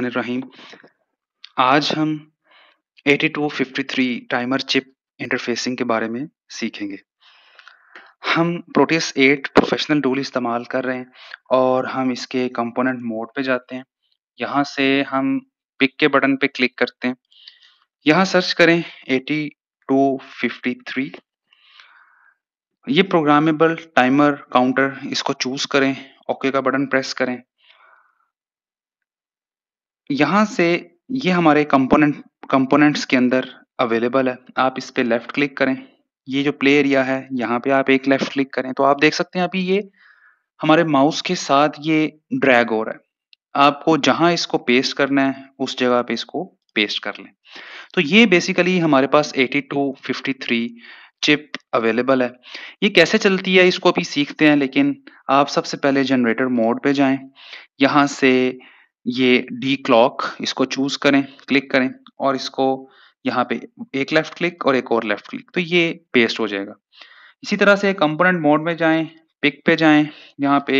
रहीम आज हम 8253 timer chip interfacing के बारे में सीखेंगे हम प्रोटीस 8 प्रोफेशनल टूल इस्तेमाल कर रहे हैं और हम इसके कंपोनेंट मोड पे जाते हैं यहाँ से हम पिक के बटन पे क्लिक करते हैं यहाँ सर्च करें 8253 ये प्रोग्रामेबल टाइमर काउंटर इसको चूज करें ओके का बटन प्रेस करें यहाँ से ये हमारे कंपोनेंट कंपोनेंट्स के अंदर अवेलेबल है आप इस पर लेफ्ट क्लिक करें ये जो प्ले एरिया है यहाँ पे आप एक लेफ्ट क्लिक करें तो आप देख सकते हैं अभी ये हमारे माउस के साथ ये ड्रैग हो रहा है आपको जहां इसको पेस्ट करना है उस जगह पे इसको पेस्ट कर लें तो ये बेसिकली हमारे पास 8253 चिप अवेलेबल है ये कैसे चलती है इसको अभी सीखते हैं लेकिन आप सबसे पहले जनरेटर मोड पे जाएं यहाँ से ये डी क्लॉक इसको चूज करें क्लिक करें और इसको यहाँ पे एक लेफ्ट क्लिक और एक और लेफ्ट क्लिक तो ये पेस्ट हो जाएगा इसी तरह से कंपोनेंट मोड में जाएं पिक पे जाएं यहाँ पे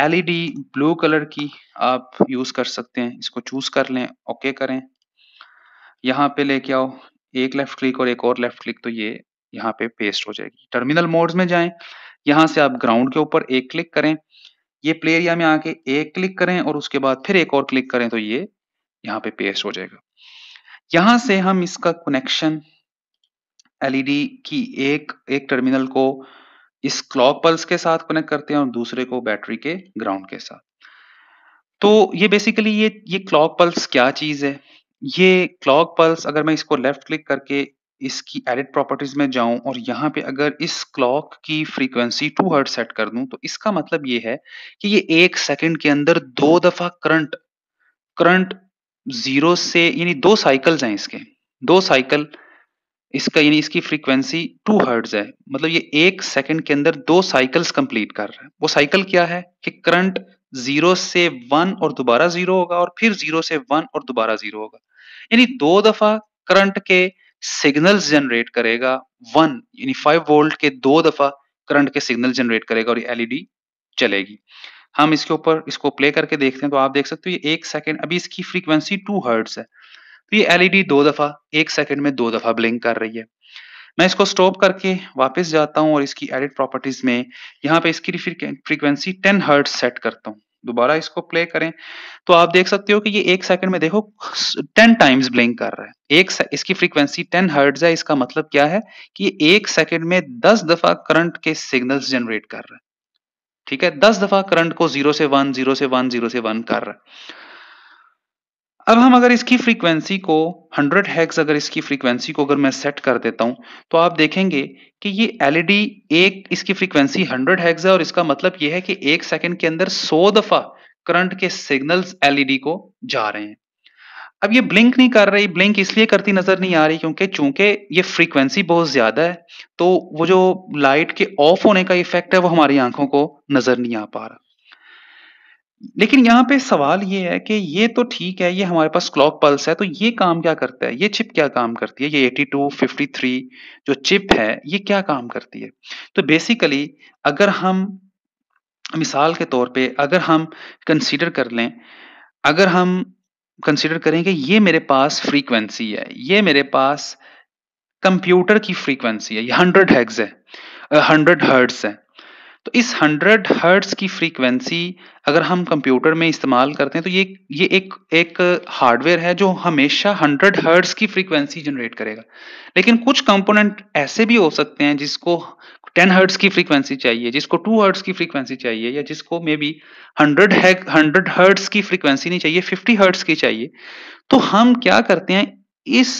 एलईडी ब्लू कलर की आप यूज कर सकते हैं इसको चूज कर लें ओके करें यहाँ पे लेके आओ एक लेफ्ट क्लिक और एक और लेफ्ट क्लिक तो ये यहाँ पे पेस्ट हो जाएगी टर्मिनल मोड्स में जाएं यहाँ से आप ग्राउंड के ऊपर एक क्लिक करें ये प्ले एरिया में आके एक क्लिक करें और उसके बाद फिर एक और क्लिक करें तो ये यहाँ पे पेस्ट हो जाएगा यहां से हम इसका कनेक्शन एलईडी e की एक एक टर्मिनल को इस क्लॉक पल्स के साथ कनेक्ट करते हैं और दूसरे को बैटरी के ग्राउंड के साथ तो ये बेसिकली ये ये क्लॉक पल्स क्या चीज है ये क्लॉक पल्स अगर मैं इसको लेफ्ट क्लिक करके इसकी एडिट प्रॉपर्टीज में जाऊं और यहाँ पे अगर इस क्लॉक की फ्रीक्वेंसी टू हर्ट सेट कर दूं तो इसका मतलब ये है कि ये एक सेकंड के अंदर दो दफा करंट करंट जीरो से यानी दो साइकिल्स हैं इसके दो साइकिल इसका यानी इसकी फ्रीक्वेंसी टू हर्ट्ज है मतलब ये एक सेकंड के अंदर दो साइकिल्स कंप्लीट कर रहा है वो साइकिल क्या है कि करंट जीरो से वन और दोबारा जीरो होगा और फिर जीरो से वन और दोबारा जीरो होगा यानी दो दफा करंट के सिग्नल जनरेट करेगा वन यानी फाइव वोल्ट के दो दफा करंट के सिग्नल जनरेट करेगा और एलईडी e चलेगी हम इसके ऊपर इसको प्ले करके देखते हैं तो आप देख सकते हो ये एक सेकेंड अभी इसकी फ्रीक्वेंसी टू हर्ट्स है तो ये एलईडी e दो दफा एक सेकेंड में दो दफा ब्लिंक कर रही है मैं इसको स्टॉप करके वापस जाता हूँ और इसकी एडिट प्रॉपर्टीज में यहाँ पे इसकी फ्रीक्वेंसी टेन हर्ट सेट करता हूँ दोबारा इसको प्ले करें तो आप देख सकते हो कि ये एक सेकंड में देखो टेन टाइम्स ब्लिंक कर रहा है एक इसकी फ्रीक्वेंसी टेन हर्ट्ज है इसका मतलब क्या है कि एक सेकंड में दस दफा करंट के सिग्नल्स जनरेट कर रहा है ठीक है दस दफा करंट को जीरो से वन जीरो से वन जीरो से वन कर रहा है अब हम अगर इसकी फ्रीक्वेंसी को 100 हेक्स अगर इसकी फ्रीक्वेंसी को अगर मैं सेट कर देता हूं तो आप देखेंगे कि ये एलईडी e एक इसकी फ्रीक्वेंसी 100 हेक्स है और इसका मतलब ये है कि एक सेकंड के अंदर 100 दफा करंट के सिग्नल्स एलईडी e को जा रहे हैं अब ये ब्लिंक नहीं कर रही ब्लिंक इसलिए करती नजर नहीं आ रही क्योंकि चूंकि ये फ्रीक्वेंसी बहुत ज्यादा है तो वो जो लाइट के ऑफ होने का इफेक्ट है वो हमारी आंखों को नजर नहीं आ पा रहा लेकिन यहाँ पे सवाल ये है कि ये तो ठीक है ये हमारे पास क्लॉक पल्स है तो ये काम क्या करता है ये चिप क्या काम करती है ये 82, 53 जो चिप है ये क्या काम करती है तो बेसिकली अगर हम मिसाल के तौर पे अगर हम कंसीडर कर लें अगर हम कंसीडर करें कि ये मेरे पास फ्रीक्वेंसी है ये मेरे पास कंप्यूटर की फ्रीक्वेंसी है ये हंड्रेड हैग्स है हंड्रेड हर्ड्स है तो इस 100 हर्ट्स की फ्रीक्वेंसी अगर हम कंप्यूटर में इस्तेमाल करते हैं तो ये ये एक एक हार्डवेयर है जो हमेशा 100 हर्ट्स की फ्रीक्वेंसी जनरेट करेगा लेकिन कुछ कंपोनेंट ऐसे भी हो सकते हैं जिसको 10 हर्ट्स की फ्रीक्वेंसी चाहिए जिसको 2 हर्ट्स की फ्रीक्वेंसी चाहिए या जिसको मे बी हंड्रेड है हंड्रेड हर्ट्स की फ्रीक्वेंसी नहीं चाहिए 50 हर्ट्स की चाहिए तो हम क्या करते हैं इस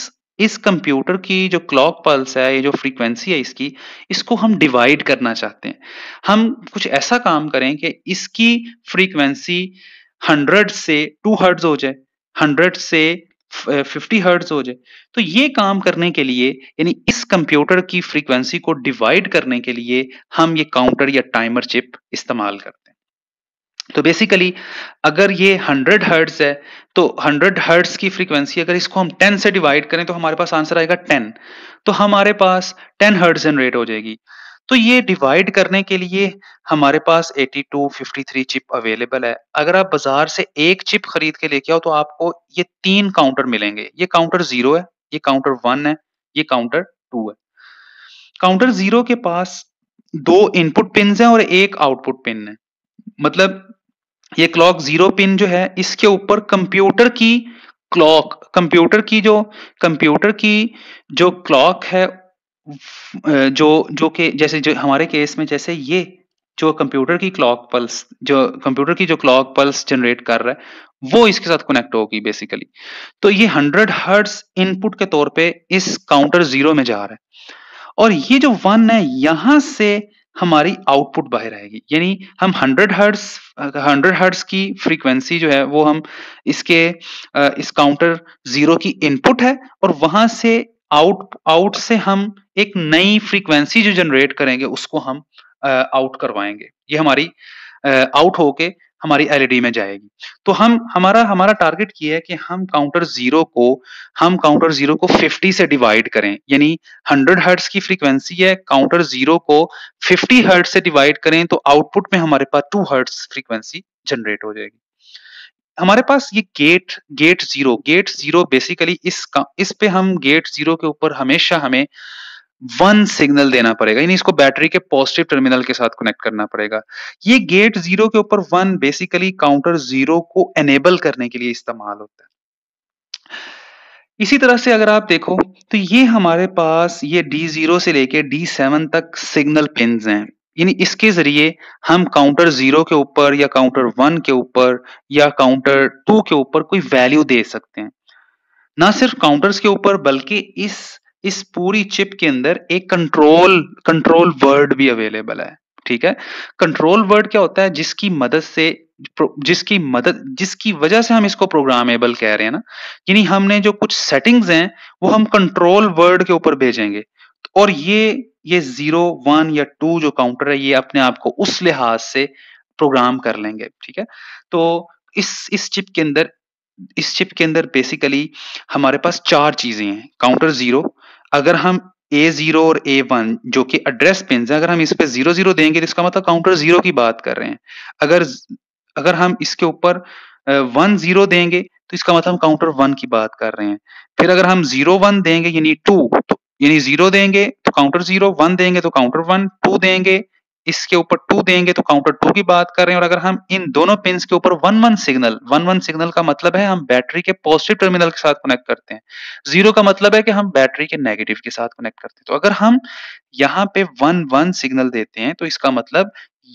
इस कंप्यूटर की जो क्लॉक पल्स है ये जो फ्रीक्वेंसी है इसकी इसको हम डिवाइड करना चाहते हैं हम कुछ ऐसा काम करें कि इसकी फ्रीक्वेंसी हंड्रेड से टू हर्ड हो जाए हंड्रेड से फिफ्टी हर्ड्स हो जाए तो ये काम करने के लिए यानी इस कंप्यूटर की फ्रीक्वेंसी को डिवाइड करने के लिए हम ये काउंटर या टाइमर चिप इस्तेमाल करते हैं तो बेसिकली अगर ये 100 हर्ट्ज है तो 100 हर्ट्ज की फ्रीक्वेंसी अगर इसको हम 10 से डिवाइड करें तो हमारे पास आंसर आएगा 10 तो हमारे पास 10 हर्ट्स जनरेट हो जाएगी तो ये डिवाइड करने के लिए हमारे पास 8253 चिप अवेलेबल है अगर आप बाजार से एक चिप खरीद के लेके आओ तो आपको ये तीन काउंटर मिलेंगे ये काउंटर जीरो है ये काउंटर वन है ये काउंटर टू है काउंटर जीरो के पास दो इनपुट पिन है और एक आउटपुट पिन है मतलब ये क्लॉक जीरो पिन जो है इसके ऊपर कंप्यूटर की क्लॉक कंप्यूटर की जो कंप्यूटर की जो क्लॉक है जो जो के जैसे जो हमारे केस में जैसे ये जो कंप्यूटर की क्लॉक पल्स जो कंप्यूटर की जो क्लॉक पल्स जनरेट कर रहा है वो इसके साथ कनेक्ट होगी बेसिकली तो ये हंड्रेड हर्ट्स इनपुट के तौर पे इस काउंटर जीरो में जा रहा है और ये जो वन है यहां से हमारी आउटपुट बाहर आएगी यानी हम 100 हर्ट्स 100 हर्ट्स की फ्रीक्वेंसी जो है वो हम इसके इस काउंटर जीरो की इनपुट है और वहां से आउट आउट से हम एक नई फ्रीक्वेंसी जो जनरेट करेंगे उसको हम आउट करवाएंगे ये हमारी आउट होके हमारी एलईडी e में जाएगी तो हम हमारा हमारा टारगेट ये है कि हम काउंटर जीरो को हम काउंटर जीरो को 50 से डिवाइड करें यानी 100 हर्ट्स की फ्रीक्वेंसी है काउंटर जीरो को 50 हर्ट से डिवाइड करें तो आउटपुट में हमारे पास 2 हर्ट्स फ्रीक्वेंसी जनरेट हो जाएगी हमारे पास ये gate gate zero gate zero basically इस इस पे हम गेट जीरो के ऊपर हमेशा हमें वन सिग्नल देना पड़ेगा यानी इसको बैटरी के पॉजिटिव टर्मिनल के साथ कनेक्ट करना पड़ेगा ये गेट जीरो के ऊपर वन बेसिकली काउंटर जीरो को एनेबल करने के लिए इस्तेमाल होता है इसी तरह से अगर आप देखो तो ये हमारे पास ये डी जीरो से लेके डी सेवन तक सिग्नल पिन हैं यानी इसके जरिए हम काउंटर जीरो के ऊपर या काउंटर वन के ऊपर या काउंटर टू के ऊपर कोई वैल्यू दे सकते हैं ना सिर्फ काउंटर्स के ऊपर बल्कि इस इस पूरी चिप के अंदर एक कंट्रोल कंट्रोल वर्ड भी अवेलेबल है ठीक है कंट्रोल वर्ड क्या होता है जिसकी मदद से जिसकी मदद जिसकी वजह से हम इसको प्रोग्रामेबल कह रहे हैं ना यानी हमने जो कुछ सेटिंग्स हैं वो हम कंट्रोल वर्ड के ऊपर भेजेंगे और ये ये जीरो वन या टू जो काउंटर है ये अपने आप को उस लिहाज से प्रोग्राम कर लेंगे ठीक है तो इस इस चिप के अंदर इस चिप के अंदर बेसिकली हमारे पास चार चीजें हैं काउंटर जीरो अगर हम ए जीरो और ए वन जो कि एड्रेस पिन अगर हम इस पे जीरो जीरो देंगे तो इसका मतलब काउंटर जीरो की बात कर रहे हैं अगर अगर हम इसके ऊपर वन जीरो देंगे तो इसका मतलब हम काउंटर वन की बात कर रहे हैं फिर अगर हम जीरो वन देंगे यानी टू तो यानी जीरो देंगे तो काउंटर जीरो वन देंगे तो काउंटर वन टू देंगे इसके ऊपर टू देंगे तो काउंटर टू की बात कर रहे हैं और अगर हम इन दोनों पिन के ऊपर one one signal one one signal का मतलब है हम बैटरी के पॉजिटिव टर्मिनल के साथ कनेक्ट करते हैं जीरो का मतलब है कि हम बैटरी के नेगेटिव के साथ कनेक्ट करते हैं तो अगर हम यहाँ पे वन वन सिग्नल देते हैं तो इसका मतलब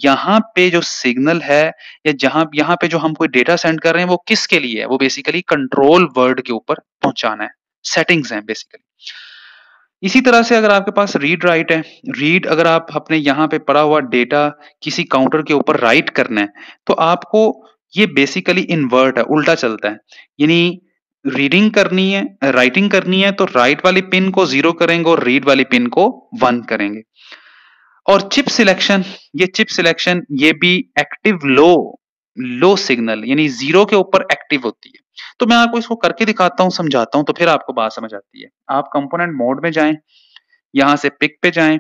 यहाँ पे जो सिग्नल है या जहां यहाँ पे जो हम कोई डेटा सेंड कर रहे हैं वो किसके लिए है वो बेसिकली कंट्रोल वर्ड के ऊपर पहुंचाना है सेटिंग्स हैं बेसिकली इसी तरह से अगर आपके पास रीड राइट है रीड अगर आप अपने यहाँ पे पड़ा हुआ डेटा किसी काउंटर के ऊपर राइट करना है तो आपको ये बेसिकली इन्वर्ट है उल्टा चलता है यानी रीडिंग करनी है राइटिंग करनी है तो राइट वाली पिन को जीरो करेंगे और रीड वाली पिन को वन करेंगे और चिप सिलेक्शन ये चिप सिलेक्शन ये भी एक्टिव लो लो सिग्नल यानी जीरो के ऊपर एक्टिव होती है तो मैं आपको इसको करके दिखाता हूं समझाता हूं तो फिर आपको बात समझ आती है आप कंपोनेंट मोड में जाएं यहां से पिक पे जाएं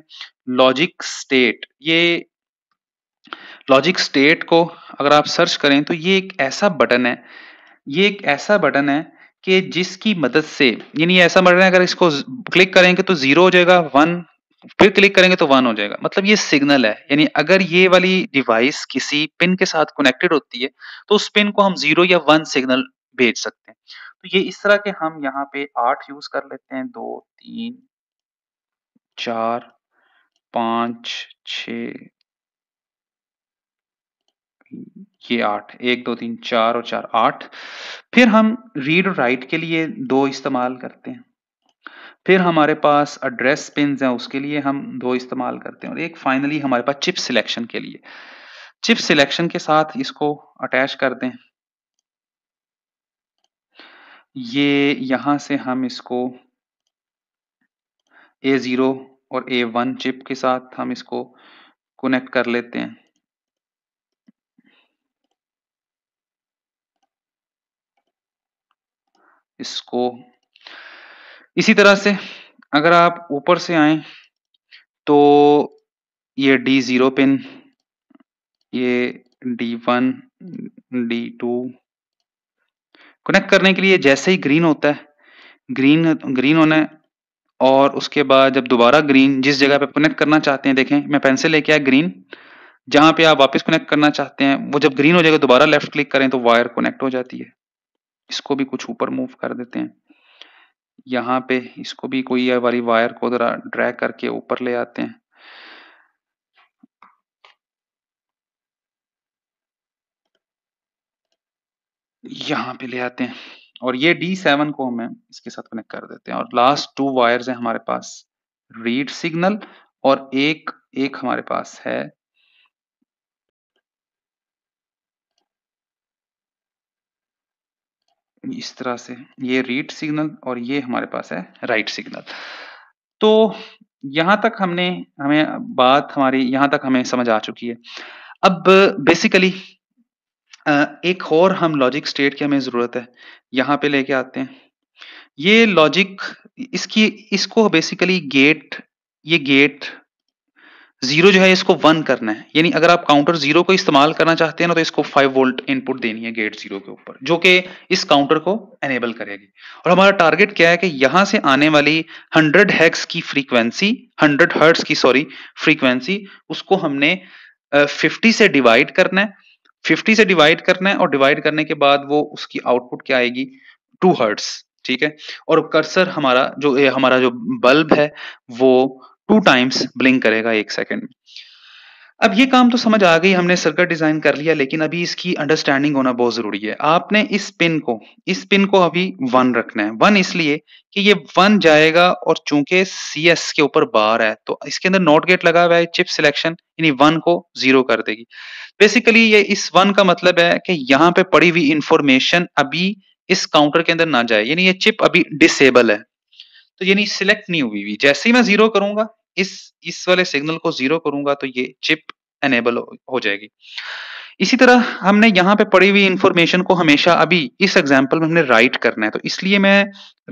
लॉजिक स्टेट ये लॉजिक स्टेट को अगर आप सर्च करें तो ये एक ऐसा बटन है ये एक ऐसा बटन है कि जिसकी मदद से यानी ऐसा बटन है अगर इसको क्लिक करेंगे तो जीरो हो जाएगा वन फिर क्लिक करेंगे तो वन हो जाएगा मतलब ये सिग्नल है यानी अगर ये वाली डिवाइस किसी पिन के साथ कनेक्टेड होती है तो उस पिन को हम जीरो या वन सिग्नल भेज सकते हैं तो ये इस तरह के हम यहाँ पे आठ यूज कर लेते हैं दो तीन चार पांच छ ये आठ एक दो तीन चार और चार आठ फिर हम रीड और राइट के लिए दो इस्तेमाल करते हैं फिर हमारे पास एड्रेस पिन हैं उसके लिए हम दो इस्तेमाल करते हैं और एक फाइनली हमारे पास चिप सिलेक्शन के लिए चिप सिलेक्शन के साथ इसको अटैच कर दें ये यहां से हम इसको ए ज़ीरो और ए वन चिप के साथ हम इसको कनेक्ट कर लेते हैं इसको इसी तरह से अगर आप ऊपर से आए तो ये डी ज़ीरो पिन ये D one D two connect करने के लिए जैसे ही ग्रीन होता है ग्रीन ग्रीन होना है और उसके बाद जब दोबारा ग्रीन जिस जगह पे कनेक्ट करना चाहते हैं देखें मैं पेंसिल लेके आया ग्रीन जहां पे आप वापस कनेक्ट करना चाहते हैं वो जब ग्रीन हो जाएगा दोबारा लेफ्ट क्लिक करें तो वायर कनेक्ट हो जाती है इसको भी कुछ ऊपर मूव कर देते हैं यहाँ पे इसको भी कोई वाली वायर को जरा ड्रैग करके ऊपर ले आते हैं यहाँ पे ले आते हैं और ये D7 को हमें इसके साथ कनेक्ट कर देते हैं और लास्ट टू वायर्स हैं हमारे पास रीड सिग्नल और एक एक हमारे पास है इस तरह से ये रीड सिग्नल और ये हमारे पास है राइट सिग्नल तो यहां तक हमने हमें बात हमारी यहां तक हमें समझ आ चुकी है अब बेसिकली एक और हम लॉजिक स्टेट की हमें ज़रूरत है, यहाँ पे लेके आते हैं। ये लॉजिक इसकी इसको बेसिकली गेट ये गेट जीरो जो है इसको वन करना है, यानी अगर आप काउंटर जीरो को इस्तेमाल करना चाहते हैं ना तो इसको फाइव वोल्ट इनपुट देनी है गेट जीरो के ऊपर, जो कि इस काउंटर को एनेबल करेगी और हमारा टारगेट क्या है कि यहां से आने वाली हंड्रेड हेक्स की फ्रीक्वेंसी हंड्रेड हर्ट्स की सॉरी फ्रीक्वेंसी उसको हमने फिफ्टी से डिवाइड करना है 50 से डिवाइड करना है और डिवाइड करने के बाद वो उसकी आउटपुट क्या आएगी टू हर्ट्स ठीक है और कर्सर हमारा जो हमारा जो बल्ब है वो टू टाइम्स ब्लिंक करेगा एक सेकेंड में अब ये काम तो समझ आ गई हमने सर्किट डिजाइन कर लिया लेकिन अभी इसकी अंडरस्टैंडिंग होना बहुत जरूरी है आपने इस पिन को इस पिन को अभी वन रखना है वन इसलिए कि ये वन जाएगा और चूंकि सी एस के ऊपर बार है तो इसके अंदर नॉट गेट लगा हुआ है चिप सिलेक्शन यानी वन को जीरो कर देगी बेसिकली ये इस वन का मतलब है कि यहाँ पे पड़ी हुई इंफॉर्मेशन अभी इस काउंटर के अंदर ना जाए यानी ये चिप अभी डिसेबल है तो यानी सिलेक्ट नहीं हुई हुई जैसे ही मैं जीरो करूंगा इस इस वाले सिग्नल को जीरो करूंगा तो ये चिप एनेबल हो जाएगी इसी तरह हमने यहाँ पे पड़ी हुई इंफॉर्मेशन को हमेशा अभी इस एग्जाम्पल में हमने राइट करना है तो इसलिए मैं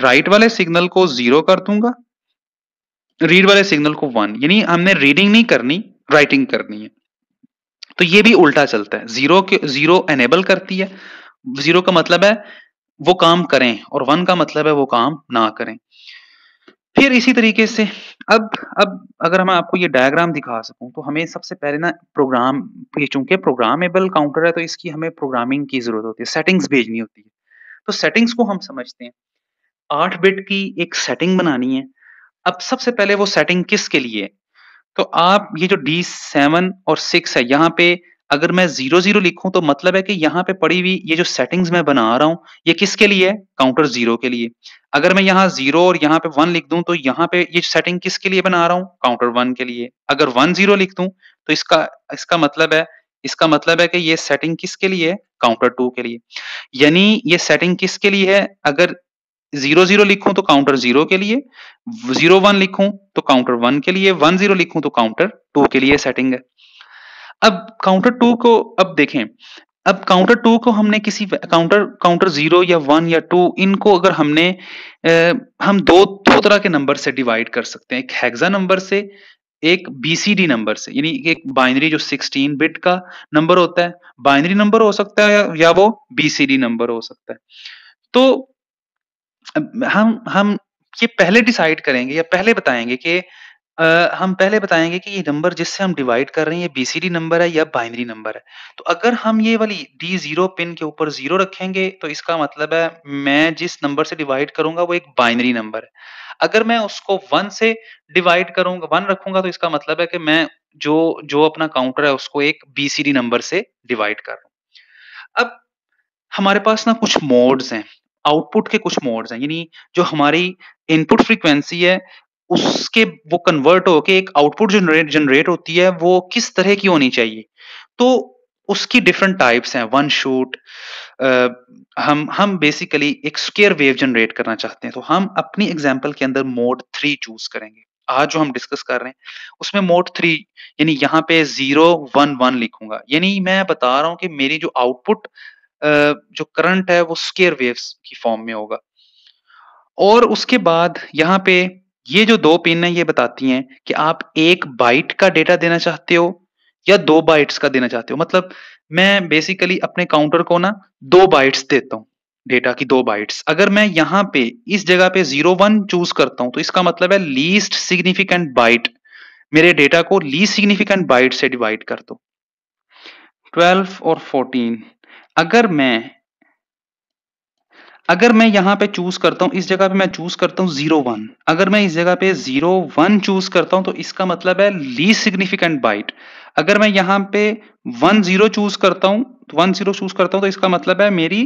राइट वाले सिग्नल को जीरो कर दूंगा रीड वाले सिग्नल को वन यानी हमने रीडिंग नहीं करनी राइटिंग करनी है तो ये भी उल्टा चलता है जीरो के जीरो एनेबल करती है जीरो का मतलब है वो काम करें और वन का मतलब है वो काम ना करें फिर इसी तरीके से अब अब अगर हम आपको ये डायग्राम दिखा सकूं तो हमें सबसे पहले ना प्रोग्राम चूंकि प्रोग्रामेबल काउंटर है तो इसकी हमें प्रोग्रामिंग की जरूरत होती है सेटिंग्स भेजनी होती है तो सेटिंग्स को हम समझते हैं आठ बिट की एक सेटिंग बनानी है अब सबसे पहले वो सेटिंग किसके लिए तो आप ये जो डी सेवन और सिक्स है यहाँ पे अगर मैं जीरो जीरो लिखूं तो मतलब है कि यहाँ पे पड़ी हुई ये जो सेटिंग्स मैं बना रहा हूं ये किसके लिए है काउंटर जीरो के लिए अगर मैं यहाँ जीरो और यहाँ पे वन लिख दूं तो यहाँ पे ये सेटिंग किसके लिए बना रहा हूँ काउंटर वन के लिए अगर वन जीरो लिख दूं तो इसका इसका मतलब है इसका मतलब है कि ये सेटिंग किसके लिए है काउंटर टू के लिए यानी ये सेटिंग किसके लिए है अगर जीरो जीरो लिखूं तो काउंटर जीरो के लिए जीरो वन लिखूं तो काउंटर वन के लिए वन जीरो लिखूं तो काउंटर टू के लिए सेटिंग है अब काउंटर टू को अब देखें अब काउंटर टू को हमने किसी काउंटर काउंटर जीरो या वन या टू इनको अगर हमने आ, हम दो दो तरह के नंबर से डिवाइड कर सकते हैं एक हैग्जा नंबर से एक बीसीडी नंबर से यानी एक बाइनरी जो 16 बिट का नंबर होता है बाइनरी नंबर हो सकता है या वो बीसीडी नंबर हो सकता है तो हम हम ये पहले डिसाइड करेंगे या पहले बताएंगे कि आ, हम पहले बताएंगे कि ये नंबर जिससे हम डिवाइड कर रहे हैं ये बीसीडी नंबर है या बाइनरी नंबर है। तो अगर हम ये वाली डी जीरो पिन के ऊपर जीरो रखेंगे तो इसका मतलब है मैं जिस नंबर से डिवाइड करूंगा वो एक बाइनरी नंबर है। अगर मैं उसको वन से डिवाइड करूंगा वन रखूंगा तो इसका मतलब है कि मैं जो जो अपना काउंटर है उसको एक बीसीडी नंबर से डिवाइड कर रहा हूं अब हमारे पास ना कुछ मोड्स हैं, आउटपुट के कुछ मोड्स हैं यानी जो हमारी इनपुट फ्रीक्वेंसी है उसके वो कन्वर्ट होके एक आउटपुट जनरेट जनरेट होती है वो किस तरह की होनी चाहिए तो उसकी डिफरेंट टाइप्स हैं वन शूट हम हम बेसिकली एक स्केयर वेव जनरेट करना चाहते हैं तो हम अपनी एग्जाम्पल के अंदर मोड थ्री चूज करेंगे आज जो हम डिस्कस कर रहे हैं उसमें मोड थ्री यानी यहाँ पे जीरो वन वन लिखूंगा यानी मैं बता रहा हूँ कि मेरी जो आउटपुट जो करंट है वो स्केयर वेव्स की फॉर्म में होगा और उसके बाद यहाँ पे ये जो दो पिन है ये बताती हैं कि आप एक बाइट का डेटा देना चाहते हो या दो बाइट्स का देना चाहते हो मतलब मैं बेसिकली अपने काउंटर को ना दो बाइट्स देता हूँ डेटा की दो बाइट्स अगर मैं यहाँ पे इस जगह पे जीरो वन चूज करता हूं तो इसका मतलब है लीस्ट सिग्निफिकेंट बाइट मेरे डेटा को लीस्ट सिग्निफिकेंट बाइट से डिवाइड कर दो ट्वेल्व और फोर्टीन अगर मैं अगर मैं यहाँ पे चूज करता हूँ इस जगह पे मैं चूज करता हूँ जीरो वन अगर मैं इस जगह पे जीरो वन चूज करता हूँ तो इसका मतलब है लीस्ट सिग्निफिकेंट बाइट अगर मैं यहाँ पे वन जीरो चूज करता हूँ तो वन जीरो चूज करता हूँ तो इसका मतलब है मेरी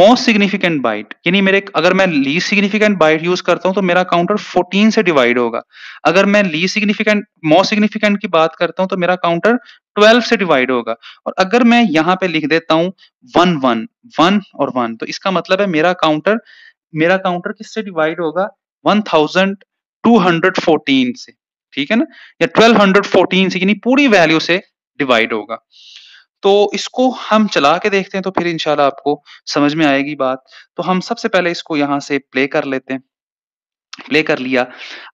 मोस्ट सिग्निफिकेंट बाइट यानी मेरे अगर मैं लीस्ट सिग्निफिकेंट बाइट यूज करता हूँ तो मेरा काउंटर 14 से डिवाइड होगा अगर मैं लीस्ट सिग्निफिकेंट मोस्ट सिग्निफिकेंट की बात करता हूँ तो मेरा काउंटर 12 से डिवाइड होगा और अगर मैं यहाँ पे लिख देता हूँ वन वन वन और वन तो इसका मतलब है मेरा काउंटर मेरा काउंटर किससे डिवाइड होगा फोर्टीन से ठीक है ना या 1214 से यानी पूरी वैल्यू से डिवाइड होगा तो इसको हम चला के देखते हैं तो फिर इंशाल्लाह आपको समझ में आएगी बात तो हम सबसे पहले इसको यहाँ से प्ले कर लेते हैं प्ले कर लिया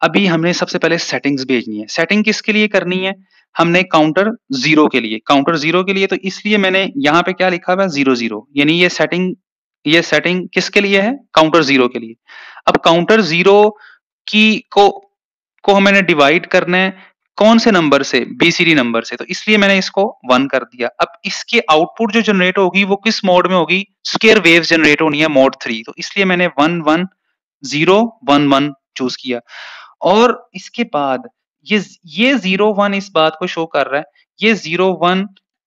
अभी हमने सबसे पहले सेटिंग्स भेजनी है सेटिंग किसके लिए करनी है हमने काउंटर जीरो के लिए काउंटर जीरो के लिए तो इसलिए मैंने यहाँ पे क्या लिखा हुआ जीरो जीरो यानी ये सेटिंग ये सेटिंग किसके लिए है काउंटर जीरो के लिए अब काउंटर जीरो की को को हमें डिवाइड करना है कौन से नंबर से बीसीडी नंबर से तो इसलिए मैंने इसको वन कर दिया अब इसके आउटपुट जो जनरेट होगी वो किस मोड में होगी स्केयर वेव जनरेट होनी है मोड थ्री तो इसलिए मैंने one one zero one one choose किया और इसके बाद ये ये जीरो वन इस बात को शो कर रहा है ये जीरो वन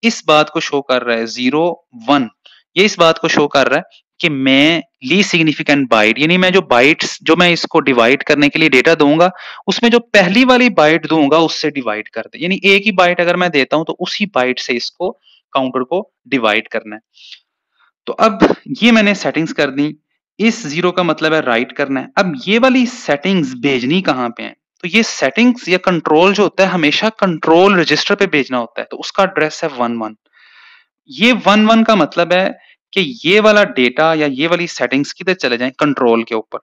इस बात को शो कर रहा है जीरो वन ये इस बात को शो कर रहा है कि मैं ली सिग्निफिकेंट बाइट यानी मैं जो बाइट्स जो मैं इसको डिवाइड करने के लिए डेटा दूंगा उसमें जो पहली वाली बाइट दूंगा उससे डिवाइड कर दे यानी एक ही बाइट अगर मैं देता हूं तो उसी बाइट से इसको काउंटर को डिवाइड करना है तो अब ये मैंने सेटिंग्स कर दी इस जीरो का मतलब है राइट करना है अब ये वाली सेटिंग्स भेजनी कहाँ पे है तो ये सेटिंग्स या कंट्रोल जो होता है हमेशा कंट्रोल रजिस्टर पे भेजना होता है तो उसका एड्रेस है वन वन ये वन वन का मतलब है कि ये वाला डेटा या ये वाली सेटिंग्स किधर चले जाएं कंट्रोल के ऊपर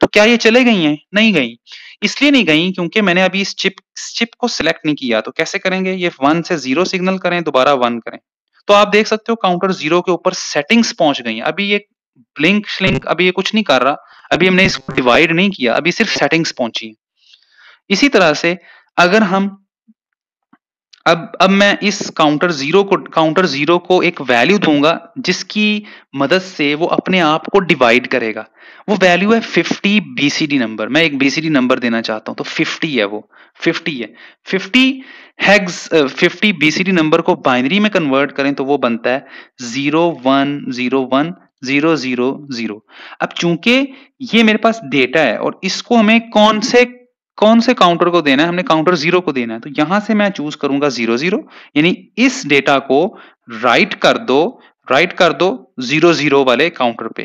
तो क्या ये चले गई हैं नहीं गई इसलिए नहीं गई क्योंकि मैंने अभी इस चिप चिप को सिलेक्ट नहीं किया तो कैसे करेंगे ये वन से जीरो सिग्नल करें दोबारा वन करें तो आप देख सकते हो काउंटर जीरो के ऊपर सेटिंग्स पहुंच गई अभी ये ब्लिंक श्लिंक अभी ये कुछ नहीं कर रहा अभी हमने इसको डिवाइड नहीं किया अभी सिर्फ सेटिंग्स पहुंची इसी तरह से अगर हम अब अब मैं इस काउंटर जीरो को काउंटर जीरो को एक वैल्यू दूंगा जिसकी मदद से वो अपने आप को डिवाइड करेगा वो वैल्यू है 50 बीसीडी नंबर मैं एक बीसीडी नंबर देना चाहता हूं तो 50 है वो 50 है 50 हैग्स 50 बीसीडी नंबर को बाइनरी में कन्वर्ट करें तो वो बनता है zero one zero one zero zero zero अब चूंकि ये मेरे पास डेटा है और इसको हमें कौन से कौन से काउंटर को देना है हमने काउंटर जीरो को देना है तो यहां से मैं चूज करूंगा जीरो जीरो यानी इस डेटा को राइट कर दो राइट कर दो जीरो जीरो वाले काउंटर पे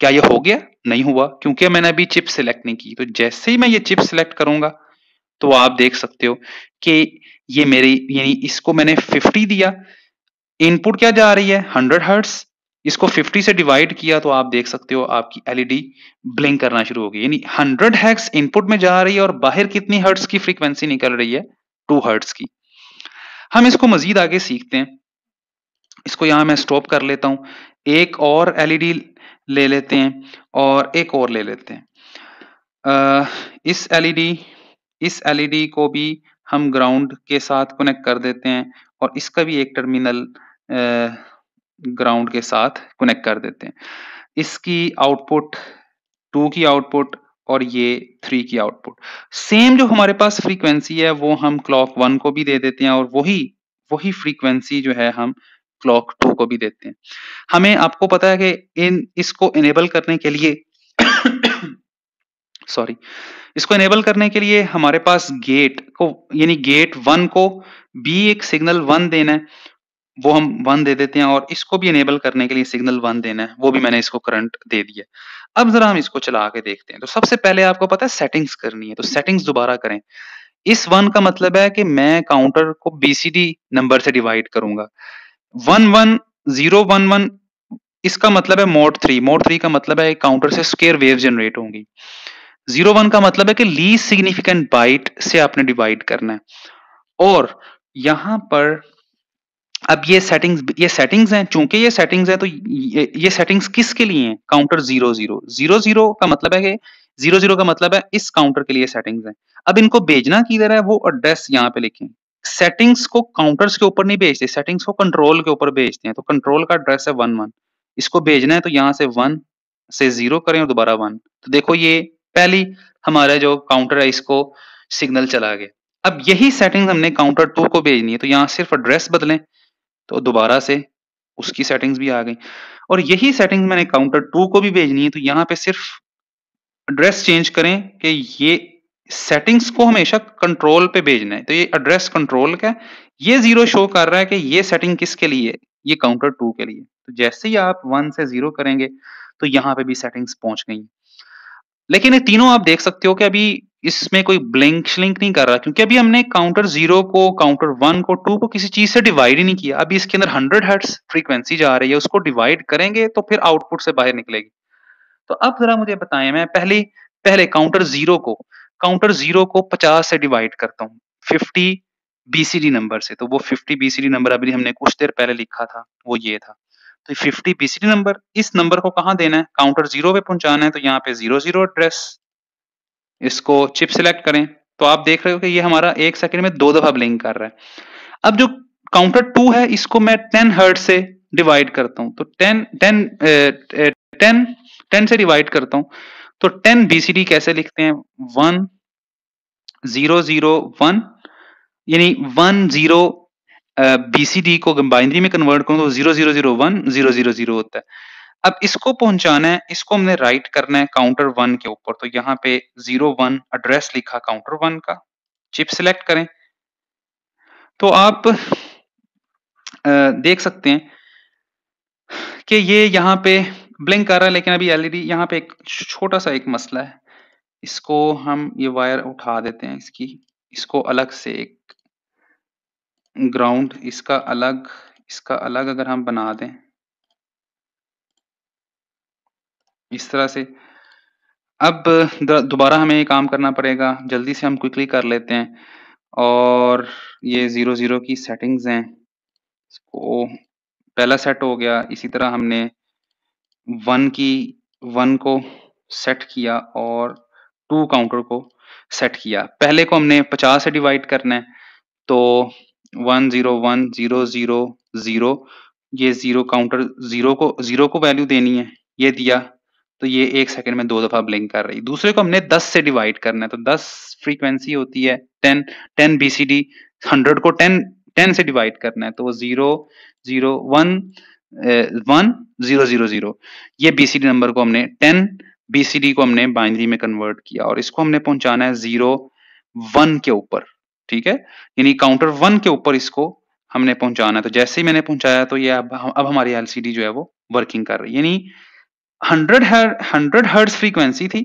क्या ये हो गया नहीं हुआ क्योंकि मैंने अभी चिप सिलेक्ट नहीं की तो जैसे ही मैं ये चिप सिलेक्ट करूंगा तो आप देख सकते हो कि ये मेरी यानी इसको मैंने 50 दिया इनपुट क्या जा रही है 100 हर्ट्ज़ इसको 50 से डिवाइड किया तो आप देख सकते हो आपकी एलईडी ब्लिंक e करना शुरू होगी यानी 100 हर्ट्स इनपुट में जा रही है और बाहर कितनी हर्ट्स की फ्रीक्वेंसी निकल रही है 2 हर्ट्स की हम इसको मजीद आगे सीखते हैं इसको यहां मैं स्टॉप कर लेता हूं एक और एलईडी e ले लेते हैं और एक और ले लेते हैं इस एलईडी e इस एलईडी को भी हम ग्राउंड के साथ कनेक्ट कर देते हैं और इसका भी एक टर्मिनल आ, ग्राउंड के साथ कनेक्ट कर देते हैं इसकी आउटपुट टू की आउटपुट और ये थ्री की आउटपुट सेम जो हमारे पास फ्रीक्वेंसी है वो हम क्लॉक वन को भी दे देते हैं और वही वही फ्रीक्वेंसी जो है हम क्लॉक टू को भी देते हैं हमें आपको पता है कि इन इसको इनेबल करने के लिए सॉरी इसको इनेबल करने के लिए हमारे पास गेट को यानी गेट वन को भी एक सिग्नल वन देना है वो हम वन दे देते हैं और इसको भी इनेबल करने के लिए सिग्नल वन देना है वो भी मैंने इसको करंट दे दिया अब जरा हम इसको चला के देखते हैं तो सबसे पहले आपको पता है सेटिंग्स करनी है तो सेटिंग्स दोबारा करें इस वन का मतलब है कि मैं काउंटर को बीसीडी नंबर से डिवाइड करूंगा one one zero one one इसका मतलब है मोड थ्री मोड थ्री का मतलब है काउंटर से स्केयर वेव जनरेट होंगी जीरो वन का मतलब है कि लीस्ट सिग्निफिकेंट बाइट से आपने डिवाइड करना है और यहां पर अब ये सेटिंग्स ये सेटिंग्स हैं चूंकि ये सेटिंग्स हैं तो ये, ये सेटिंग्स किसके लिए हैं counter zero zero zero zero का मतलब है कि जीरो जीरो का मतलब है इस काउंटर के लिए सेटिंग्स हैं अब इनको भेजना किधर है वो एड्रेस यहाँ पे लिखें सेटिंग्स को काउंटर्स के ऊपर नहीं भेजते सेटिंग्स को कंट्रोल के ऊपर भेजते हैं तो कंट्रोल का एड्रेस है वन वन इसको भेजना है तो यहाँ से वन से जीरो करें और दोबारा वन तो देखो ये पहली हमारा जो काउंटर है इसको सिग्नल चला गया अब यही सेटिंग्स हमने काउंटर टू को भेजनी है तो यहाँ सिर्फ एड्रेस बदलें तो दोबारा से उसकी सेटिंग्स भी आ गई और यही सेटिंग्स मैंने काउंटर टू को भी भेजनी है तो यहाँ पे सिर्फ एड्रेस चेंज करें कि ये सेटिंग्स को हमेशा कंट्रोल पे भेजना है तो ये एड्रेस कंट्रोल का ये जीरो शो कर रहा है कि ये सेटिंग किसके लिए ये काउंटर टू के लिए तो जैसे ही आप वन से जीरो करेंगे तो यहाँ पे भी सेटिंग्स पहुंच गई लेकिन ये तीनों आप देख सकते हो कि अभी इसमें कोई ब्लिंक श्लिंक नहीं कर रहा क्योंकि अभी हमने काउंटर जीरो को काउंटर वन को टू को किसी चीज से डिवाइड ही नहीं किया अभी इसके अंदर हंड्रेड हर्ट्स फ्रीक्वेंसी जा रही है उसको डिवाइड करेंगे तो फिर आउटपुट से बाहर निकलेगी तो अब जरा मुझे बताएं मैं पहले पहले काउंटर जीरो को काउंटर जीरो को पचास से डिवाइड करता हूँ फिफ्टी बीसीडी नंबर से तो वो फिफ्टी बीसीडी नंबर अभी हमने कुछ देर पहले लिखा था वो ये था तो 50 BCD नंबर इस नंबर को कहाँ देना है काउंटर जीरो पे पहुंचाना है तो यहाँ पे जीरो जीरो एड्रेस इसको चिप सिलेक्ट करें तो आप देख रहे हो कि ये हमारा एक सेकंड में दो दफा ब्लिंक कर रहा है अब जो काउंटर टू है इसको मैं टेन हर्ट से डिवाइड करता हूं तो टेन टेन टेन टेन से डिवाइड करता हूं तो टेन बीसीडी कैसे लिखते हैं वन जीरो जीरो वन यानी वन जीरो बीसीडी को बाइनरी में कन्वर्ट करूं तो zero zero zero one zero zero zero होता है अब इसको पहुंचाना है इसको हमने राइट करना है काउंटर वन के ऊपर तो यहाँ पे जीरो वन एड्रेस लिखा काउंटर वन का चिप सिलेक्ट करें तो आप देख सकते हैं कि ये यहाँ पे ब्लिंक कर रहा है लेकिन अभी एलईडी e यहाँ पे एक छोटा सा एक मसला है इसको हम ये वायर उठा देते हैं इसकी इसको अलग से एक ग्राउंड इसका अलग इसका अलग अगर हम बना दें इस तरह से अब दोबारा हमें ये काम करना पड़ेगा जल्दी से हम क्विकली कर लेते हैं और ये ज़ीरो ज़ीरो की सेटिंग्स हैं इसको पहला सेट हो गया इसी तरह हमने वन की वन को सेट किया और टू काउंटर को सेट किया पहले को हमने पचास से डिवाइड करना है तो one zero one zero zero zero ये जीरो काउंटर जीरो को जीरो को वैल्यू देनी है ये दिया तो ये एक सेकंड में दो दफा ब्लिंक कर रही दूसरे को हमने दस से डिवाइड करना है तो दस फ्रीक्वेंसी होती है टेन टेन बीसीडी हंड्रेड को टेन टेन से डिवाइड करना है तो वो zero zero one one zero zero zero ये बीसीडी नंबर को हमने टेन बीसीडी को हमने बाइनरी में कन्वर्ट किया और इसको हमने पहुंचाना है जीरो वन के ऊपर ठीक है यानी काउंटर वन के ऊपर इसको हमने पहुंचाना है तो जैसे ही मैंने पहुंचाया तो ये अब अब हमारी एलसीडी जो है वो वर्किंग कर रही है यानी हंड्रेड हंड्रेड हर्ट्स फ्रीक्वेंसी थी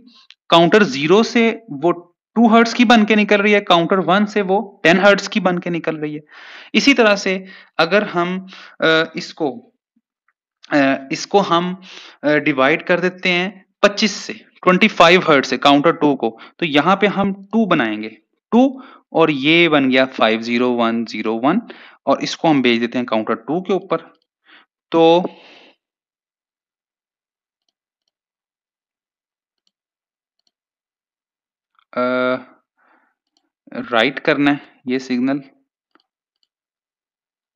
काउंटर जीरो से वो टू हर्ट्स की बन के निकल रही है काउंटर वन से वो टेन हर्ट्स की बन के निकल रही है इसी तरह से अगर हम इसको इसको हम डिवाइड कर देते हैं 25 से 25 हर्ट से काउंटर टू को तो यहां पे हम टू बनाएंगे टू और ये बन गया five zero one zero one और इसको हम भेज देते हैं काउंटर टू के ऊपर तो राइट करना है ये सिग्नल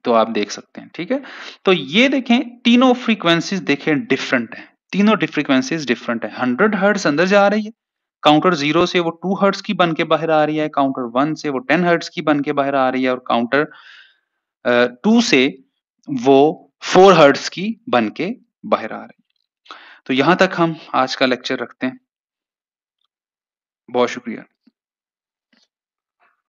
तो आप देख सकते हैं ठीक है तो ये देखें तीनों फ्रीक्वेंसीज देखें डिफरेंट है तीनों फ्रीक्वेंसीज डिफरेंट है हंड्रेड हर्ट्स अंदर जा रही है काउंटर जीरो से वो टू हर्ट्स की बन के बाहर आ रही है काउंटर वन से वो टेन हर्ट्स की बन के बाहर आ रही है और काउंटर टू से वो फोर हर्ट्स की बन के बाहर आ रही है तो यहां तक हम आज का लेक्चर रखते हैं बहुत शुक्रिया